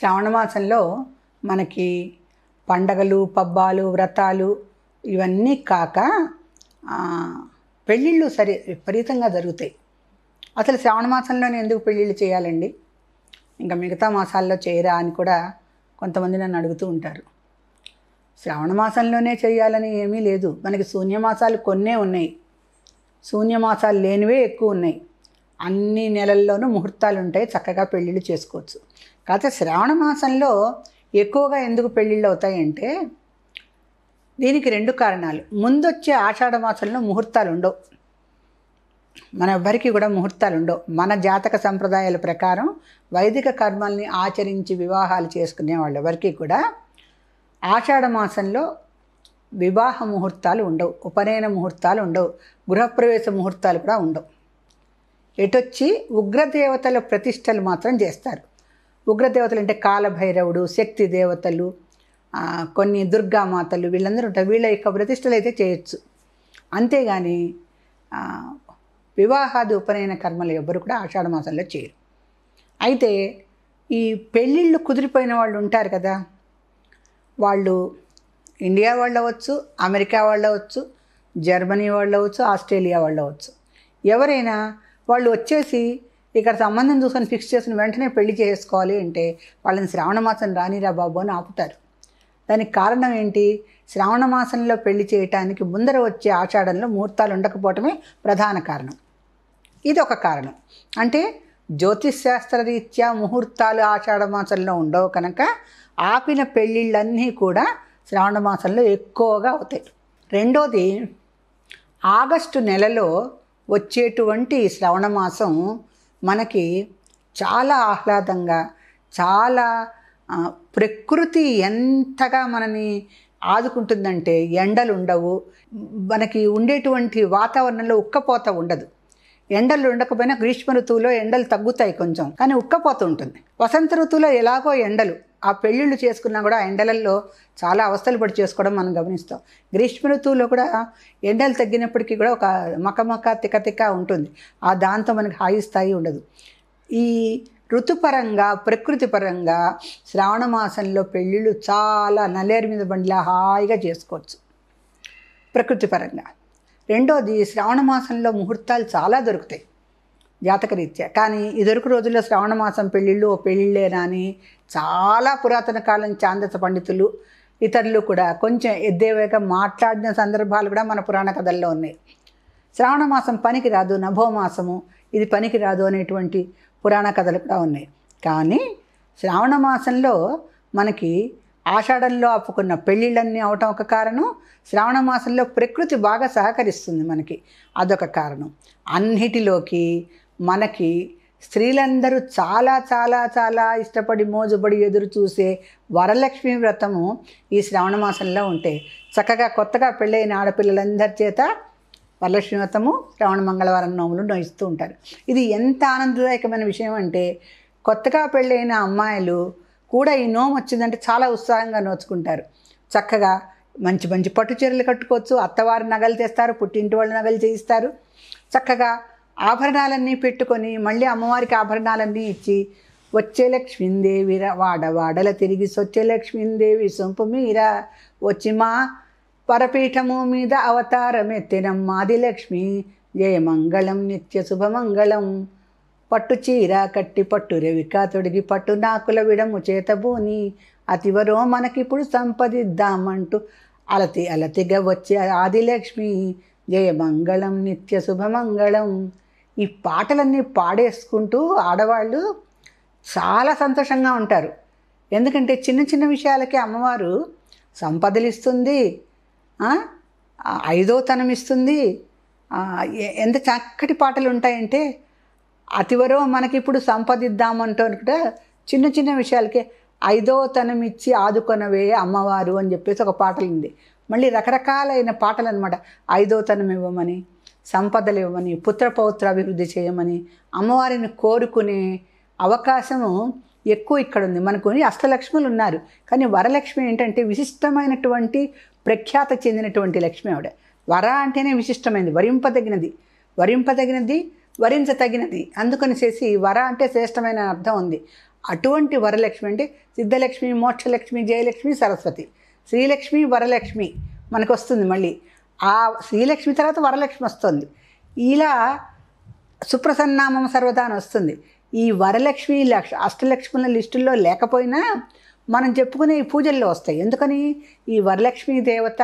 శ్రావణ మాసంలో మనకి పండగలు పబ్బాలు వ్రతాలు ఇవన్నీ కాక పెళ్ళిళ్ళు సరి విపరీతంగా జరుగుతాయి అసలు శ్రావణ మాసంలోనే ఎందుకు పెళ్ళిళ్ళు చేయాలండి ఇంకా మిగతా మాసాల్లో చేయరా అని కూడా కొంతమంది నన్ను అడుగుతూ ఉంటారు శ్రావణ మాసంలోనే చేయాలని ఏమీ లేదు మనకి శూన్యమాసాలు కొన్నే ఉన్నాయి శూన్యమాసాలు లేనివే ఎక్కువ ఉన్నాయి అన్ని నెలల్లోనూ ముహూర్తాలు ఉంటాయి చక్కగా పెళ్ళిళ్ళు చేసుకోవచ్చు కాకపోతే శ్రావణ మాసంలో ఎక్కువగా ఎందుకు పెళ్ళిళ్ళు అవుతాయంటే దీనికి రెండు కారణాలు ముందొచ్చే ఆషాఢ మాసంలో ముహూర్తాలు ఉండవు మన ఎవ్వరికి కూడా ముహూర్తాలు ఉండవు మన జాతక సంప్రదాయాల ప్రకారం వైదిక కర్మల్ని ఆచరించి వివాహాలు చేసుకునే వాళ్ళు ఎవరికి కూడా ఆషాఢ మాసంలో వివాహ ముహూర్తాలు ఉండవు ఉపనయన ముహూర్తాలు ఉండవు గృహప్రవేశ ముహూర్తాలు కూడా ఉండవు ఎటొచ్చి ఉగ్రదేవతల ప్రతిష్టలు మాత్రం చేస్తారు ఉగ్రదేవతలు అంటే కాలభైరవుడు శక్తి దేవతలు కొన్ని దుర్గామాతలు వీళ్ళందరూ ఉంటారు వీళ్ళ యొక్క ప్రతిష్టలు అయితే చేయొచ్చు అంతేగాని వివాహాది ఉపనయన కర్మలు ఎవ్వరు కూడా ఆషాఢ మాసంలో చేయరు అయితే ఈ పెళ్ళిళ్ళు కుదిరిపోయిన వాళ్ళు ఉంటారు కదా వాళ్ళు ఇండియా వాళ్ళు అవ్వచ్చు అమెరికా వాళ్ళు అవ్వచ్చు జర్మనీ వాళ్ళు అవ్వచ్చు ఆస్ట్రేలియా వాళ్ళు అవ్వచ్చు ఎవరైనా వాళ్ళు వచ్చేసి ఇక్కడ సంబంధం చూసుకొని ఫిక్స్ చేసిన వెంటనే పెళ్లి చేసుకోవాలి అంటే వాళ్ళని శ్రావణ మాసం రానిరా బాబు అని ఆపుతారు దానికి కారణం ఏంటి శ్రావణ మాసంలో పెళ్లి చేయటానికి ముందర వచ్చే ఆషాఢంలో ముహూర్తాలు ఉండకపోవటమే ప్రధాన కారణం ఇది ఒక కారణం అంటే రీత్యా ముహూర్తాలు ఆషాఢ మాసంలో ఉండవు కనుక ఆపిన పెళ్ళిళ్ళన్నీ కూడా శ్రావణ మాసంలో ఎక్కువగా అవుతాయి రెండోది ఆగస్టు నెలలో వచ్చేటువంటి శ్రావణ మాసం మనకి చాలా ఆహ్లాదంగా చాలా ప్రకృతి ఎంతగా మనని ఆదుకుంటుందంటే ఎండలు ఉండవు మనకి ఉండేటువంటి వాతావరణంలో ఉక్కపోత ఉండదు ఎండలు ఉండకపోయినా గ్రీష్మ ఋతువులో ఎండలు తగ్గుతాయి కొంచెం కానీ ఉక్కపోత ఉంటుంది వసంత ఋతువులో ఎలాగో ఎండలు ఆ పెళ్ళిళ్ళు చేసుకున్నా కూడా ఎండలల్లో చాలా అవస్థలు పడి చేసుకోవడం మనం గమనిస్తాం గ్రీష్మ ఋతువులో కూడా ఎండలు తగ్గినప్పటికీ కూడా ఒక మకమక తిక్క తిక్క ఉంటుంది ఆ దాంతో మనకి హాయి స్థాయి ఉండదు ఈ ఋతుపరంగా ప్రకృతి పరంగా శ్రావణ మాసంలో పెళ్ళిళ్ళు చాలా నల్లేరు మీద బండిలా హాయిగా చేసుకోవచ్చు ప్రకృతి పరంగా రెండోది శ్రావణ మాసంలో ముహూర్తాలు చాలా దొరుకుతాయి జాతకరీత్యా కానీ ఇదివరకు రోజుల్లో శ్రావణ మాసం పెళ్ళిళ్ళు ఓ రాని చాలా పురాతన కాలం చాందస పండితులు ఇతరులు కూడా కొంచెం ఎద్దేవేక మాట్లాడిన సందర్భాలు కూడా మన పురాణ కథల్లో ఉన్నాయి శ్రావణ మాసం పనికి రాదు నభోమాసము ఇది పనికి రాదు అనేటువంటి పురాణ కథలు కూడా ఉన్నాయి కానీ శ్రావణ మాసంలో మనకి ఆషాఢంలో అప్పుకున్న పెళ్ళిళ్ళన్నీ అవటం ఒక కారణం శ్రావణ మాసంలో ప్రకృతి బాగా సహకరిస్తుంది మనకి అదొక కారణం అన్నిటిలోకి మనకి స్త్రీలందరూ చాలా చాలా చాలా ఇష్టపడి మోజుబడి ఎదురు చూసే వరలక్ష్మి వ్రతము ఈ శ్రావణ మాసంలో ఉంటాయి చక్కగా కొత్తగా పెళ్ళైన ఆడపిల్లలందరి చేత వరలక్ష్మి వ్రతము శ్రావణ మంగళవారం నోములు నోయిస్తూ ఉంటారు ఇది ఎంత ఆనందదాయకమైన విషయం అంటే కొత్తగా పెళ్ళైన అమ్మాయిలు కూడా ఈ నోము వచ్చిందంటే చాలా ఉత్సాహంగా నోచుకుంటారు చక్కగా మంచి మంచి పట్టు చీరలు కట్టుకోవచ్చు అత్తవారు నగలు తెస్తారు పుట్టింటి వాళ్ళు నగలు చేయిస్తారు చక్కగా ఆభరణాలన్నీ పెట్టుకొని మళ్ళీ అమ్మవారికి ఆభరణాలన్నీ ఇచ్చి వచ్చే లక్ష్మీదేవి వాడవాడల తిరిగి సొచ్చే లక్ష్మీదేవి సొంపు మీర వచ్చి మా పరపీఠము మీద అవతారమెత్తినం మాది లక్ష్మి జయ మంగళం నిత్య శుభమంగళం పట్టు చీర కట్టి పట్టు రవిక తొడిగి పట్టు నాకుల విడము చేతబూని అతివరో మనకిప్పుడు సంపదిద్దామంటూ అలతి అలతిగా వచ్చే ఆదిలక్ష్మి జయ మంగళం నిత్య శుభమంగళం ఈ పాటలన్నీ పాడేసుకుంటూ ఆడవాళ్ళు చాలా సంతోషంగా ఉంటారు ఎందుకంటే చిన్న చిన్న విషయాలకే అమ్మవారు సంపదలిస్తుంది తనం ఇస్తుంది ఎంత చక్కటి పాటలు ఉంటాయంటే అతివరో మనకిప్పుడు సంపదిద్దామంటూ కూడా చిన్న చిన్న విషయాలకే తనం ఇచ్చి ఆదుకొనవే అమ్మవారు అని చెప్పేసి ఒక పాటలు ఉంది మళ్ళీ రకరకాలైన పాటలు అనమాట తనం ఇవ్వమని సంపదలు ఇవ్వమని పుత్రపౌత్ర అభివృద్ధి చేయమని అమ్మవారిని కోరుకునే అవకాశము ఎక్కువ ఇక్కడ ఉంది మనకు అష్టలక్ష్ములు ఉన్నారు కానీ వరలక్ష్మి ఏంటంటే విశిష్టమైనటువంటి ప్రఖ్యాత చెందినటువంటి లక్ష్మి ఆవిడ వర అంటేనే విశిష్టమైనది వరింపదగినది వరింపదగినది తగినది అందుకని చేసి వర అంటే శ్రేష్టమైన అర్థం ఉంది అటువంటి వరలక్ష్మి అంటే సిద్ధలక్ష్మి మోక్షలక్ష్మి జయలక్ష్మి సరస్వతి శ్రీలక్ష్మి వరలక్ష్మి మనకు వస్తుంది మళ్ళీ ఆ శ్రీలక్ష్మి తర్వాత వరలక్ష్మి వస్తుంది ఇలా సుప్రసన్నామం సర్వదా అని వస్తుంది ఈ వరలక్ష్మి లక్ష అష్టలక్ష్ముల లిస్టుల్లో లేకపోయినా మనం చెప్పుకునే ఈ పూజల్లో వస్తాయి ఎందుకని ఈ వరలక్ష్మి దేవత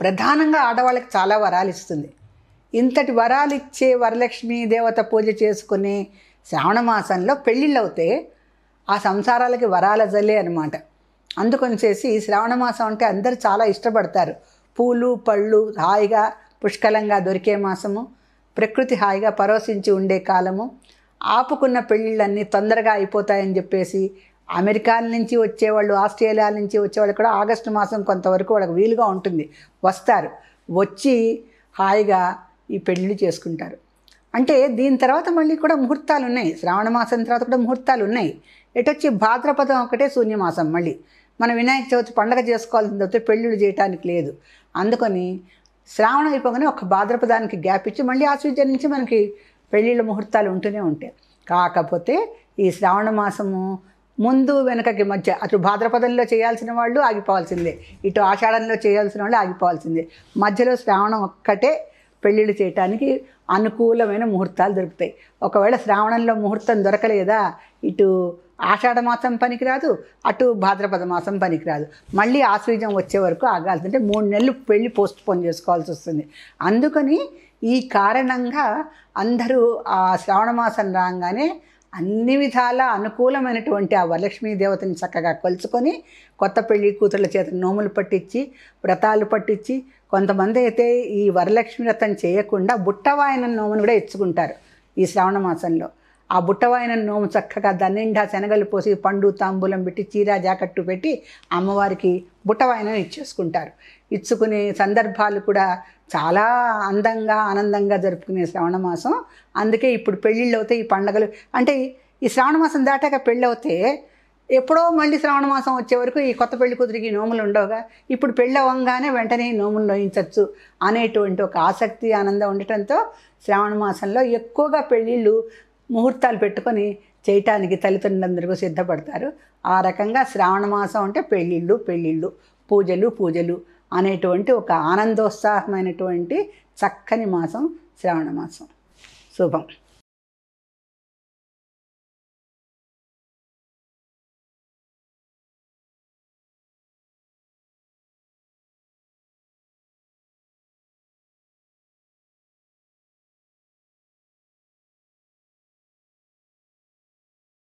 ప్రధానంగా ఆడవాళ్ళకి చాలా వరాలు ఇస్తుంది ఇంతటి వరాలు ఇచ్చే వరలక్ష్మి దేవత పూజ చేసుకుని శ్రావణ మాసంలో పెళ్ళిళ్ళు అవుతే ఆ సంసారాలకి వరాల జల్లే అనమాట అందుకని చేసి శ్రావణ మాసం అంటే అందరు చాలా ఇష్టపడతారు పూలు పళ్ళు హాయిగా పుష్కలంగా దొరికే మాసము ప్రకృతి హాయిగా పరోసించి ఉండే కాలము ఆపుకున్న పెళ్ళిళ్ళన్నీ తొందరగా అయిపోతాయని చెప్పేసి అమెరికాల నుంచి వచ్చేవాళ్ళు ఆస్ట్రేలియా నుంచి వచ్చేవాళ్ళు కూడా ఆగస్టు మాసం కొంతవరకు వాళ్ళకి వీలుగా ఉంటుంది వస్తారు వచ్చి హాయిగా ఈ పెళ్ళిళ్ళు చేసుకుంటారు అంటే దీని తర్వాత మళ్ళీ కూడా ముహూర్తాలు ఉన్నాయి శ్రావణ మాసం తర్వాత కూడా ముహూర్తాలు ఉన్నాయి ఎటొచ్చి భాద్రపదం ఒకటే శూన్యమాసం మళ్ళీ మనం వినాయక చవితి పండగ చేసుకోవాల్సిన తర్వాత పెళ్ళిళ్ళు చేయటానికి లేదు అందుకని శ్రావణం అయిపోగానే ఒక భాద్రపదానికి గ్యాప్ ఇచ్చి మళ్ళీ ఆశ్వర్యం నుంచి మనకి పెళ్ళిళ్ళ ముహూర్తాలు ఉంటూనే ఉంటాయి కాకపోతే ఈ శ్రావణ మాసము ముందు వెనకకి మధ్య అటు భాద్రపదంలో చేయాల్సిన వాళ్ళు ఆగిపోవాల్సిందే ఇటు ఆషాఢంలో చేయాల్సిన వాళ్ళు ఆగిపోవాల్సిందే మధ్యలో శ్రావణం ఒక్కటే పెళ్ళిళ్ళు చేయటానికి అనుకూలమైన ముహూర్తాలు దొరుకుతాయి ఒకవేళ శ్రావణంలో ముహూర్తం దొరకలేదా ఇటు ఆషాఢ మాసం పనికిరాదు అటు భాద్రపద మాసం పనికిరాదు మళ్ళీ ఆశ్వీజం వచ్చే వరకు ఆగాల్సింటే మూడు నెలలు పెళ్ళి పోస్ట్ పోన్ చేసుకోవాల్సి వస్తుంది అందుకని ఈ కారణంగా అందరూ ఆ శ్రావణ మాసం రాగానే అన్ని విధాల అనుకూలమైనటువంటి ఆ వరలక్ష్మీ దేవతని చక్కగా కొలుచుకొని కొత్త పెళ్లి కూతుర్ల చేత నోములు పట్టించి వ్రతాలు పట్టించి కొంతమంది అయితే ఈ వరలక్ష్మి వ్రతం చేయకుండా బుట్టవాయన నోమును కూడా ఇచ్చుకుంటారు ఈ శ్రావణ మాసంలో ఆ బుట్టవాయన నోము చక్కగా దాని నిండా శనగలు పోసి పండు తాంబూలం పెట్టి చీర జాకట్టు పెట్టి అమ్మవారికి బుట్టవాయనం ఇచ్చేసుకుంటారు ఇచ్చుకునే సందర్భాలు కూడా చాలా అందంగా ఆనందంగా జరుపుకునే శ్రవణ మాసం అందుకే ఇప్పుడు పెళ్ళిళ్ళు అవుతాయి ఈ పండగలు అంటే ఈ శ్రావణ మాసం దాటాక పెళ్ళి అవుతే ఎప్పుడో మళ్ళీ శ్రావణ మాసం వచ్చే వరకు ఈ కొత్త పెళ్లి కుదిరికి నోములు ఉండవుగా ఇప్పుడు పెళ్ళి అవ్వంగానే వెంటనే నోములు నోయించవచ్చు అనేటువంటి ఒక ఆసక్తి ఆనందం ఉండటంతో శ్రావణ మాసంలో ఎక్కువగా పెళ్ళిళ్ళు ముహూర్తాలు పెట్టుకొని చేయటానికి తల్లిదండ్రులందరికీ సిద్ధపడతారు ఆ రకంగా శ్రావణ మాసం అంటే పెళ్ళిళ్ళు పెళ్ళిళ్ళు పూజలు పూజలు అనేటువంటి ఒక ఆనందోత్సాహమైనటువంటి చక్కని మాసం శ్రావణ మాసం శుభం